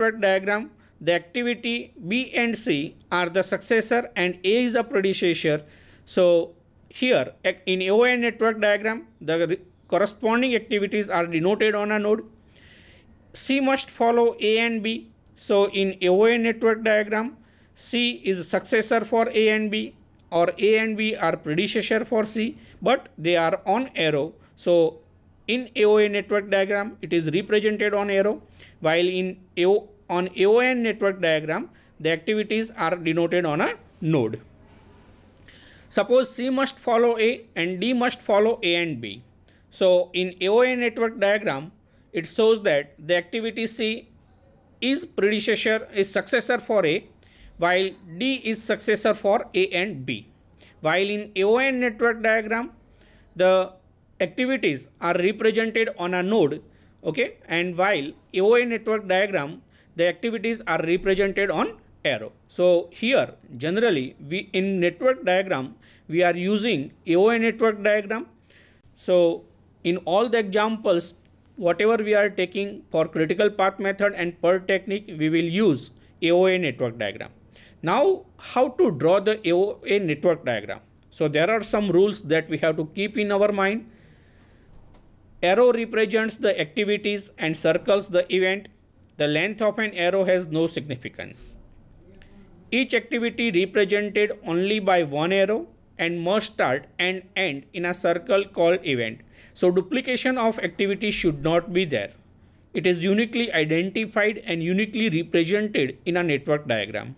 network diagram, the activity B and C are the successor and A is the predecessor. So here in ON network diagram, the corresponding activities are denoted on a node. C must follow A and B. So in AON network diagram, C is successor for A and B or A and B are predecessor for C, but they are on arrow. So in AOA network diagram, it is represented on arrow, while in AO, on AON network diagram, the activities are denoted on a node. Suppose C must follow A and D must follow A and B. So in AOA network diagram, it shows that the activity C is predecessor is successor for A, while D is successor for A and B. While in AON network diagram, the activities are represented on a node okay and while AOA network diagram the activities are represented on arrow. So here generally we in network diagram we are using AOA network diagram. So in all the examples whatever we are taking for critical path method and per technique we will use AOA network diagram. Now how to draw the AOA network diagram. So there are some rules that we have to keep in our mind Arrow represents the activities and circles the event. The length of an arrow has no significance. Each activity represented only by one arrow and must start and end in a circle called event. So duplication of activities should not be there. It is uniquely identified and uniquely represented in a network diagram.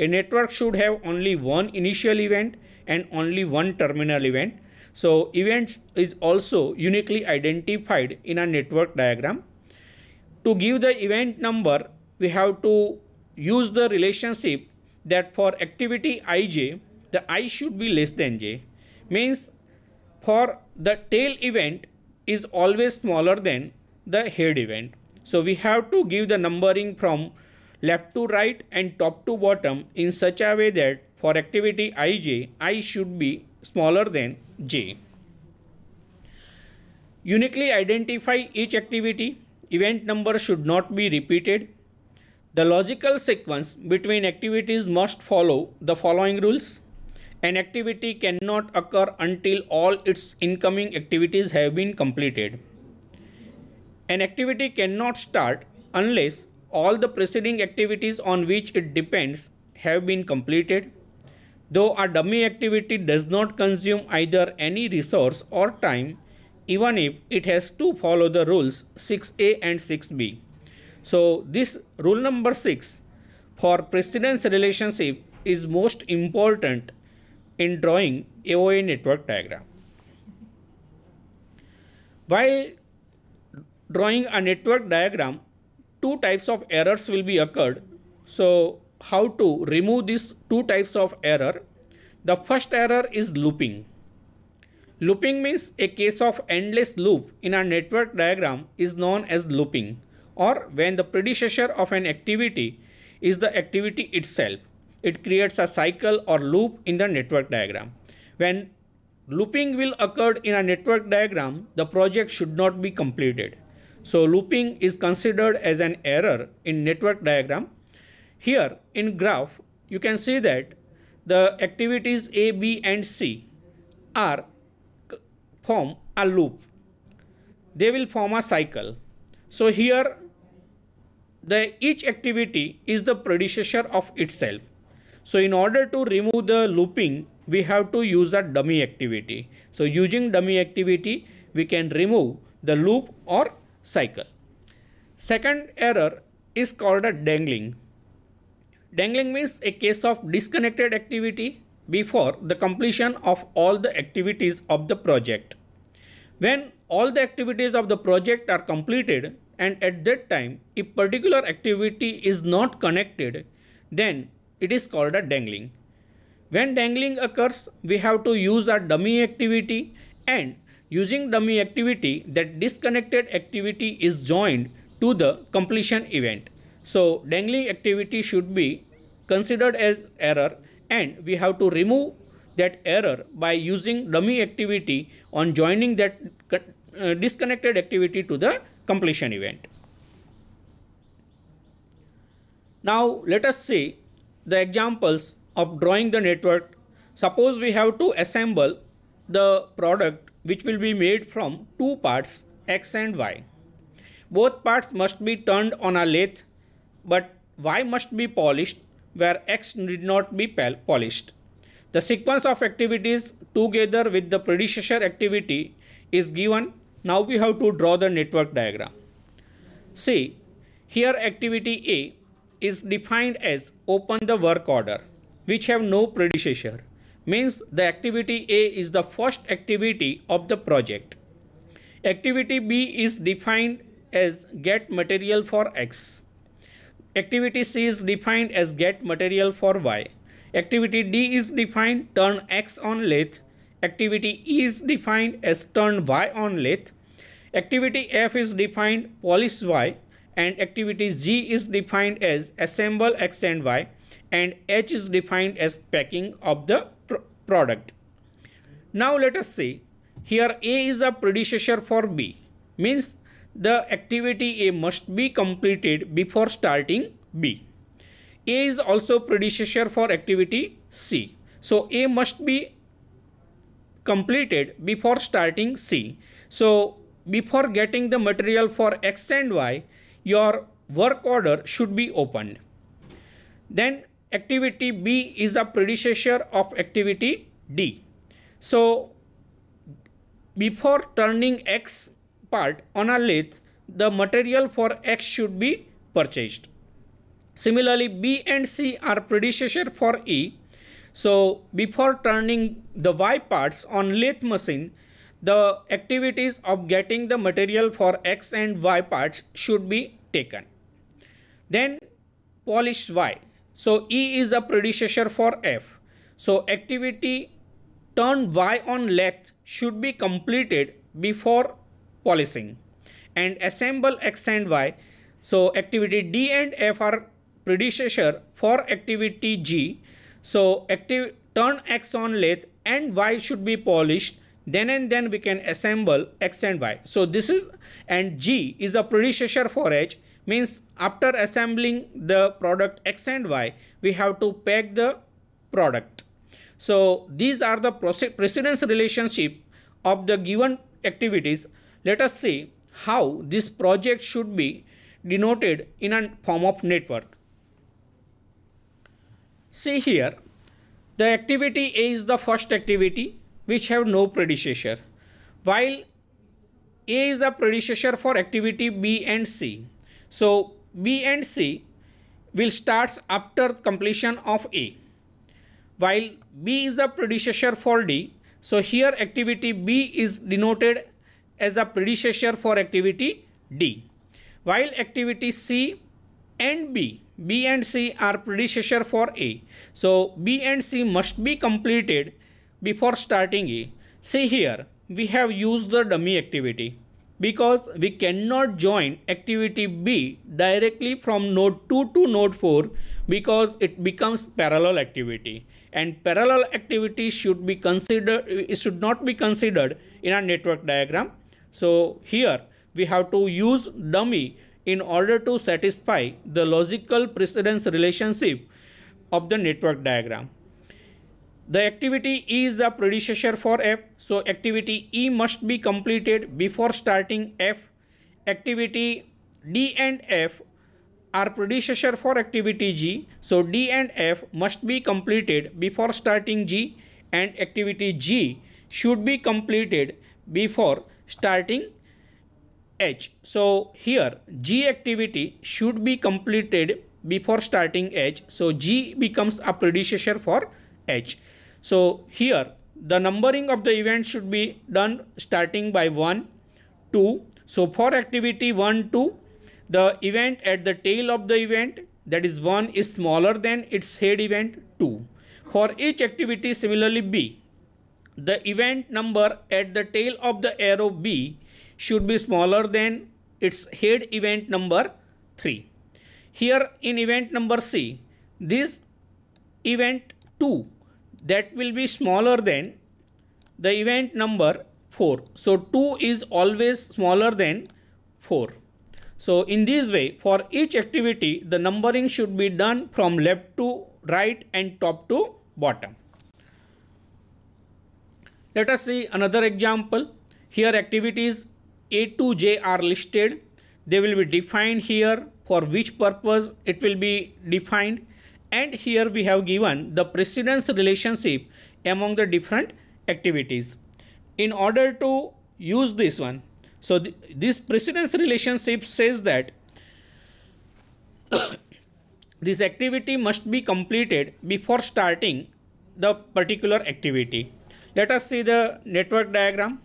A network should have only one initial event and only one terminal event so events is also uniquely identified in a network diagram. To give the event number, we have to use the relationship that for activity ij, the i should be less than j. Means for the tail event is always smaller than the head event. So we have to give the numbering from left to right and top to bottom in such a way that for activity ij, i should be smaller than J. Uniquely identify each activity. Event number should not be repeated. The logical sequence between activities must follow the following rules. An activity cannot occur until all its incoming activities have been completed. An activity cannot start unless all the preceding activities on which it depends have been completed. Though a dummy activity does not consume either any resource or time, even if it has to follow the rules 6a and 6b. So this rule number 6 for precedence relationship is most important in drawing AOA network diagram. While drawing a network diagram, two types of errors will be occurred. So how to remove these two types of error. The first error is looping. Looping means a case of endless loop in a network diagram is known as looping or when the predecessor of an activity is the activity itself. It creates a cycle or loop in the network diagram. When looping will occur in a network diagram, the project should not be completed. So looping is considered as an error in network diagram here in graph, you can see that the activities A, B and C are form a loop. They will form a cycle. So here the each activity is the predecessor of itself. So in order to remove the looping, we have to use a dummy activity. So using dummy activity, we can remove the loop or cycle. Second error is called a dangling. Dangling means a case of disconnected activity before the completion of all the activities of the project. When all the activities of the project are completed and at that time if particular activity is not connected then it is called a dangling. When dangling occurs we have to use a dummy activity and using dummy activity that disconnected activity is joined to the completion event. So dangling activity should be considered as error and we have to remove that error by using dummy activity on joining that uh, disconnected activity to the completion event. Now let us see the examples of drawing the network. Suppose we have to assemble the product which will be made from two parts x and y. Both parts must be turned on a lathe but y must be polished where X did not be polished. The sequence of activities together with the predecessor activity is given. Now we have to draw the network diagram. See, here activity A is defined as open the work order which have no predecessor means the activity A is the first activity of the project. Activity B is defined as get material for X Activity C is defined as get material for Y. Activity D is defined turn X on lathe. Activity E is defined as turn Y on lathe. Activity F is defined polish Y and activity G is defined as assemble X and Y and H is defined as packing of the pr product. Now let us see here A is a predecessor for B means the activity A must be completed before starting B. A is also predecessor for activity C. So A must be completed before starting C. So before getting the material for X and Y, your work order should be opened. Then activity B is the predecessor of activity D. So before turning X part on a lathe, the material for X should be purchased. Similarly, B and C are predecessor for E. So before turning the Y parts on lathe machine, the activities of getting the material for X and Y parts should be taken. Then polish Y. So E is a predecessor for F. So activity turn Y on lathe should be completed before polishing and assemble X and Y. So activity D and F are predecessor for activity G. So active turn X on lathe and Y should be polished. Then and then we can assemble X and Y. So this is and G is a predecessor for H means after assembling the product X and Y we have to pack the product. So these are the precedence relationship of the given activities let us see how this project should be denoted in a form of network. See here, the activity A is the first activity which have no predecessor, while A is the predecessor for activity B and C. So, B and C will starts after completion of A, while B is the predecessor for D. So, here activity B is denoted as a predecessor for activity D. While activity C and B, B and C are predecessor for A. So B and C must be completed before starting A. See here, we have used the dummy activity because we cannot join activity B directly from node 2 to node 4 because it becomes parallel activity and parallel activity should be considered should not be considered in a network diagram so here we have to use dummy in order to satisfy the logical precedence relationship of the network diagram. The activity E is the predecessor for F. So activity E must be completed before starting F. Activity D and F are predecessor for activity G. So D and F must be completed before starting G and activity G should be completed before starting H. So here G activity should be completed before starting H. So G becomes a predecessor for H. So here the numbering of the events should be done starting by 1, 2. So for activity 1, 2, the event at the tail of the event that is 1 is smaller than its head event 2. For each activity similarly B the event number at the tail of the arrow B should be smaller than its head event number 3. Here in event number C, this event 2 that will be smaller than the event number 4. So 2 is always smaller than 4. So in this way, for each activity, the numbering should be done from left to right and top to bottom. Let us see another example. Here activities A to J are listed. They will be defined here for which purpose it will be defined. And here we have given the precedence relationship among the different activities. In order to use this one, so th this precedence relationship says that this activity must be completed before starting the particular activity let us see the network diagram.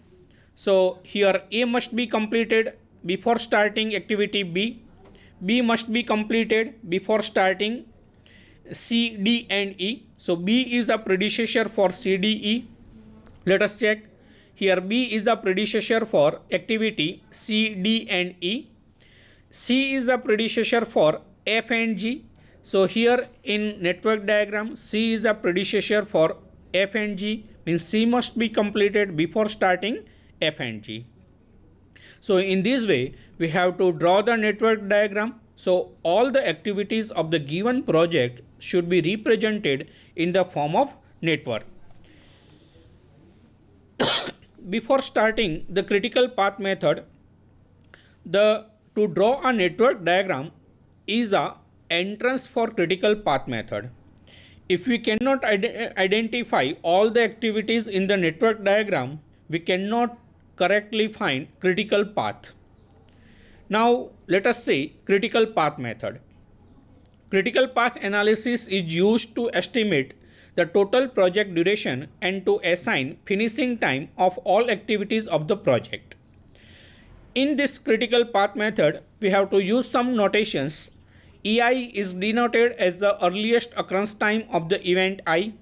So here A must be completed before starting activity B. B must be completed before starting C, D and E. So B is the predecessor for C, D, E. Let us check. Here B is the predecessor for activity C, D and E. C is the predecessor for F and G. So here in network diagram, C is the predecessor for F and G means C must be completed before starting F and G. So in this way, we have to draw the network diagram. So all the activities of the given project should be represented in the form of network. Before starting the critical path method, the to draw a network diagram is a entrance for critical path method. If we cannot identify all the activities in the network diagram, we cannot correctly find critical path. Now let us see critical path method. Critical path analysis is used to estimate the total project duration and to assign finishing time of all activities of the project. In this critical path method, we have to use some notations EI is denoted as the earliest occurrence time of the event I.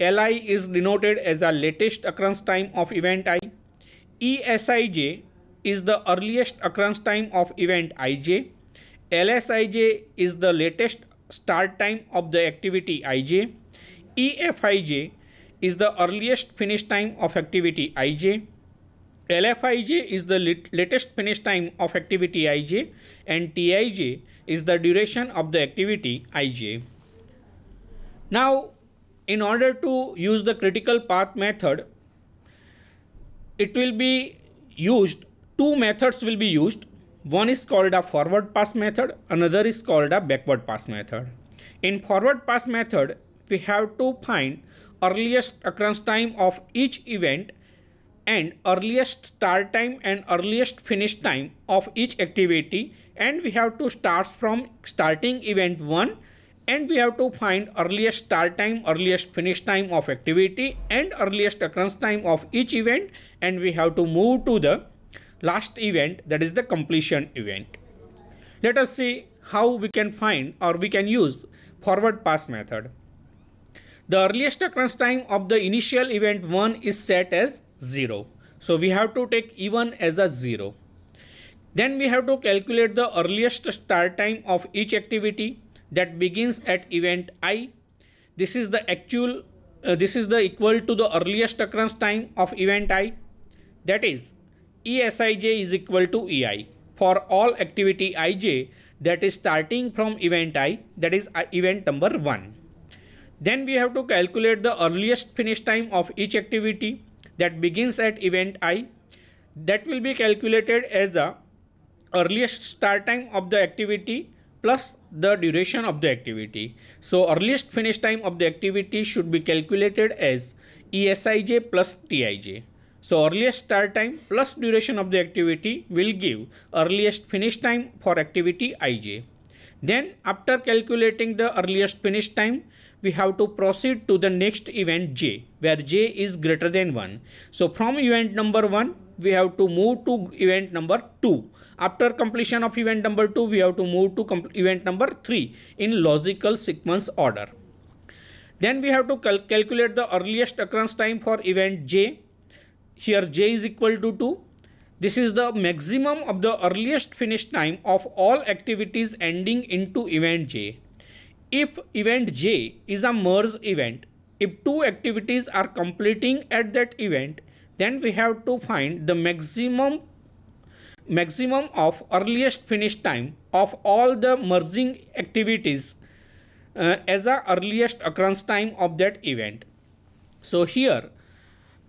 LI is denoted as the latest occurrence time of event I. ESIJ is the earliest occurrence time of event IJ. LSIJ is the latest start time of the activity IJ. EFIJ is the earliest finish time of activity IJ. LFIJ is the lit latest finish time of activity IJ and TIJ is the duration of the activity IJ. Now, in order to use the critical path method, it will be used, two methods will be used. One is called a forward pass method, another is called a backward pass method. In forward pass method, we have to find earliest occurrence time of each event and earliest start time and earliest finish time of each activity and we have to start from starting event 1 and we have to find earliest start time, earliest finish time of activity and earliest occurrence time of each event and we have to move to the last event that is the completion event. Let us see how we can find or we can use forward pass method. The earliest occurrence time of the initial event 1 is set as 0. So we have to take E1 as a 0. Then we have to calculate the earliest start time of each activity that begins at event i. This is the actual, uh, this is the equal to the earliest occurrence time of event i. That is ESIJ is equal to EI for all activity ij that is starting from event i that is uh, event number 1. Then we have to calculate the earliest finish time of each activity that begins at event i that will be calculated as the earliest start time of the activity plus the duration of the activity. So earliest finish time of the activity should be calculated as ESIJ plus TIJ. So earliest start time plus duration of the activity will give earliest finish time for activity IJ. Then after calculating the earliest finish time, we have to proceed to the next event j where j is greater than 1 so from event number 1 we have to move to event number 2 after completion of event number 2 we have to move to event number 3 in logical sequence order then we have to cal calculate the earliest occurrence time for event j here j is equal to 2 this is the maximum of the earliest finish time of all activities ending into event J. If event J is a merge event, if two activities are completing at that event, then we have to find the maximum maximum of earliest finish time of all the merging activities uh, as the earliest occurrence time of that event. So here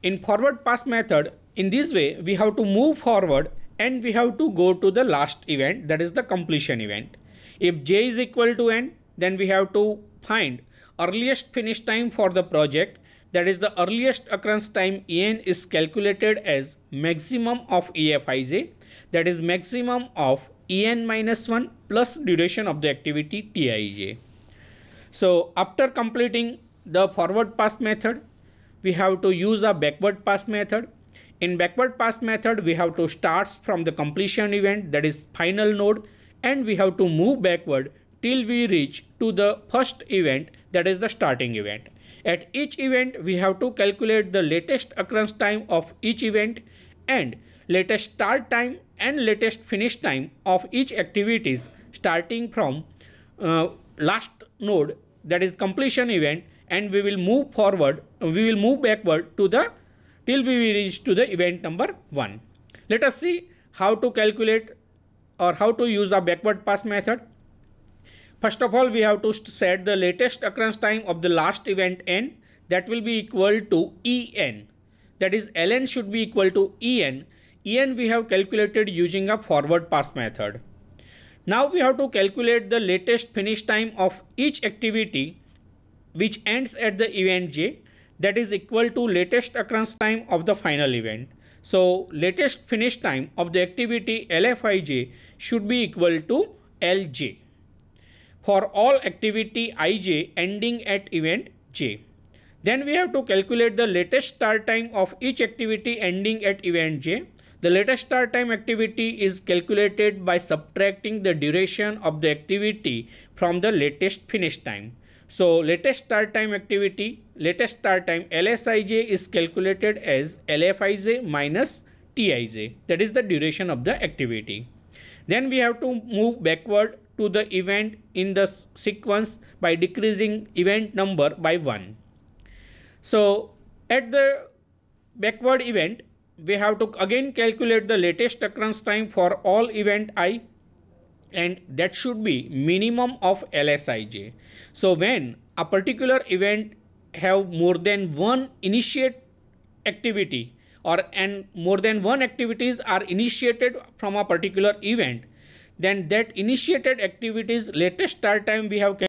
in forward pass method in this way we have to move forward and we have to go to the last event that is the completion event. If j is equal to n then we have to find earliest finish time for the project that is the earliest occurrence time EN is calculated as maximum of EFIJ that is maximum of EN minus 1 plus duration of the activity TIJ. So after completing the forward pass method we have to use a backward pass method. In backward pass method we have to start from the completion event that is final node and we have to move backward till we reach to the first event that is the starting event. At each event, we have to calculate the latest occurrence time of each event and latest start time and latest finish time of each activities starting from uh, last node that is completion event and we will move forward, we will move backward to the till we reach to the event number 1. Let us see how to calculate or how to use the backward pass method. First of all, we have to set the latest occurrence time of the last event n that will be equal to en. That is ln should be equal to en. en we have calculated using a forward pass method. Now we have to calculate the latest finish time of each activity which ends at the event j that is equal to latest occurrence time of the final event. So latest finish time of the activity lfij should be equal to lj for all activity ij ending at event j. Then we have to calculate the latest start time of each activity ending at event j. The latest start time activity is calculated by subtracting the duration of the activity from the latest finish time. So latest start time activity, latest start time LSIJ is calculated as LFIJ minus TIJ. That is the duration of the activity. Then we have to move backward to the event in the sequence by decreasing event number by 1. So at the backward event, we have to again calculate the latest occurrence time for all event i and that should be minimum of lsij. So when a particular event have more than one initiate activity or and more than one activities are initiated from a particular event then that initiated activities latest start time we have